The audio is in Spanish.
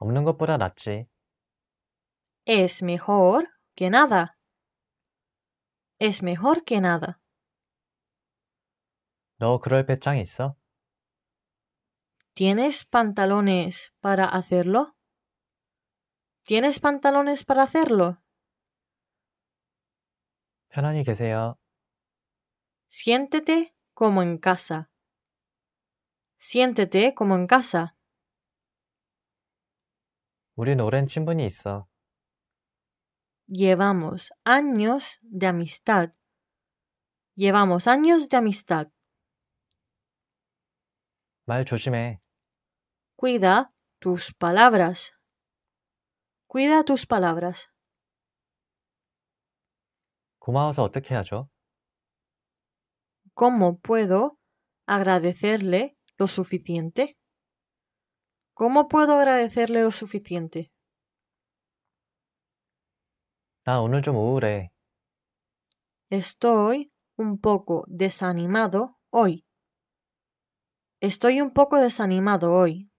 없는 Es mejor que nada. Es mejor que nada. ¿Tienes pantalones para hacerlo? ¿Tienes pantalones para hacerlo? Siéntete como en casa. Siéntete como en casa. 오랜 Llevamos años de amistad. Llevamos años de amistad. 말 조심해. Cuida tus palabras. Cuida tus palabras. 고마워서 어떻게 하죠? ¿Cómo puedo agradecerle lo suficiente? ¿Cómo puedo agradecerle lo suficiente? 나 오늘 좀 Estoy un poco desanimado hoy. Estoy un poco desanimado hoy.